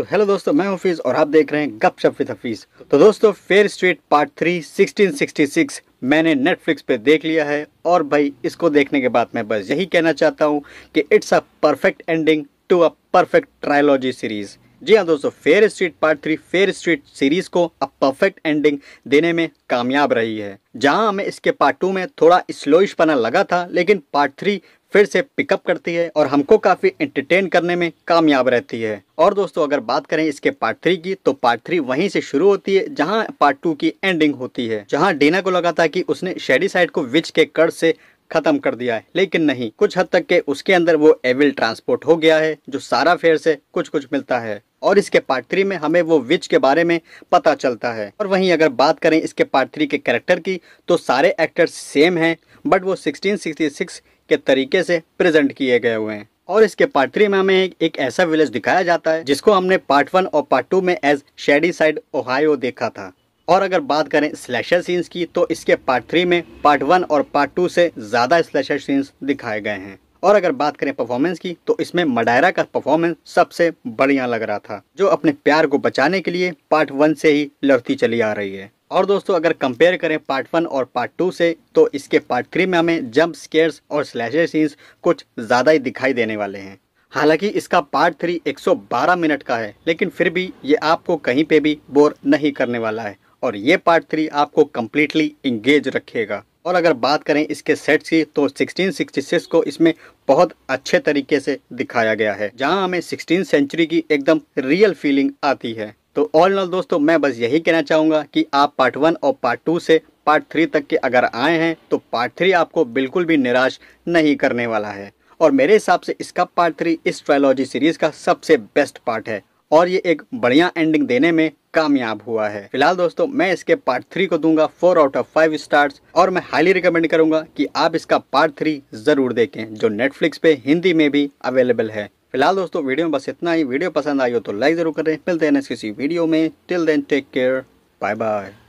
तो हेलो दोस्तों मैं हफीज़ और आप देख रहे हैं गप शप विद हफीज़ तो दोस्तों फेयर स्ट्रीट पार्ट थ्री 1666 मैंने नेटफ्लिक्स पे देख लिया है और भाई इसको देखने के बाद मैं बस यही कहना चाहता हूँ कि it's a perfect ending to a perfect trilogy series जी हाँ दोस्तों Fear Street part three Fear Street series को अ परफेक्ट एंडिंग देने में कामयाब रही है जहाँ हमें इसके पार्ट टू में थोड़ा स्लोइश पना लगा था लेकिन पार्ट थ्री फिर से पिकअप करती है और हमको काफ़ी एंटरटेन करने में कामयाब रहती है और दोस्तों अगर बात करें इसके पार्ट थ्री की तो पार्ट थ्री वहीं से शुरू होती है जहां पार्ट टू की एंडिंग होती है जहां डीना को लगा था कि उसने शेडी साइड को विच के कर से खत्म कर दिया है लेकिन नहीं कुछ हद तक के उसके अंदर वो एविल ट्रांसपोर्ट हो गया है जो सारा फेयर से कुछ कुछ मिलता है और इसके पार्ट थ्री में हमें वो विच के बारे में पता चलता है और वहीं अगर बात करें इसके पार्ट थ्री के कैरेक्टर की तो सारे एक्टर्स सेम हैं बट वो 1666 के तरीके से प्रेजेंट किए गए हुए हैं और इसके पार्ट थ्री में हमें एक, एक ऐसा विलेज दिखाया जाता है जिसको हमने पार्ट वन और पार्ट टू में एज शेडी साइड ओहायो देखा था और अगर बात करें स्लैशर सीन्स की तो इसके पार्ट थ्री में पार्ट वन और पार्ट टू से ज़्यादा स्लैशर सीन्स दिखाए गए हैं और अगर बात करें परफॉर्मेंस की तो इसमें मडायरा का परफॉर्मेंस सबसे बढ़िया लग रहा था जो अपने प्यार को बचाने के लिए पार्ट वन से ही लड़ती चली आ रही है और दोस्तों अगर कंपेयर करें पार्ट वन और पार्ट टू से तो इसके पार्ट थ्री में हमें जंप स्केयर्स और स्लैशर सीन्स कुछ ज़्यादा ही दिखाई देने वाले हैं हालांकि इसका पार्ट थ्री 112 मिनट का है लेकिन फिर भी ये आपको कहीं पे भी बोर नहीं करने वाला है और ये पार्ट थ्री आपको कम्प्लीटली इंगेज रखेगा और अगर बात करें इसके सेट्स की तो 1666 को इसमें बहुत अच्छे तरीके से दिखाया गया है जहां हमें 16 सेंचुरी की एकदम रियल फीलिंग आती है तो ऑल नॉल दोस्तों मैं बस यही कहना चाहूँगा कि आप पार्ट वन और पार्ट टू से पार्ट थ्री तक के अगर आए हैं तो पार्ट थ्री आपको बिल्कुल भी निराश नहीं करने वाला है और मेरे हिसाब से इसका पार्ट थ्री इस ट्रायलॉजी सीरीज का सबसे बेस्ट पार्ट है और ये एक बढ़िया एंडिंग देने में कामयाब हुआ है फिलहाल दोस्तों मैं इसके पार्ट थ्री को दूंगा four out of five stars और मैं हाईली रिकमेंड करूंगा कि आप इसका पार्ट थ्री जरूर देखें जो नेटफ्लिक्स पे हिंदी में भी अवेलेबल है फिलहाल दोस्तों वीडियो में बस इतना ही वीडियो पसंद आई हो तो लाइक ज़रूर करें मिलते हैं किसी वीडियो में till then take care bye bye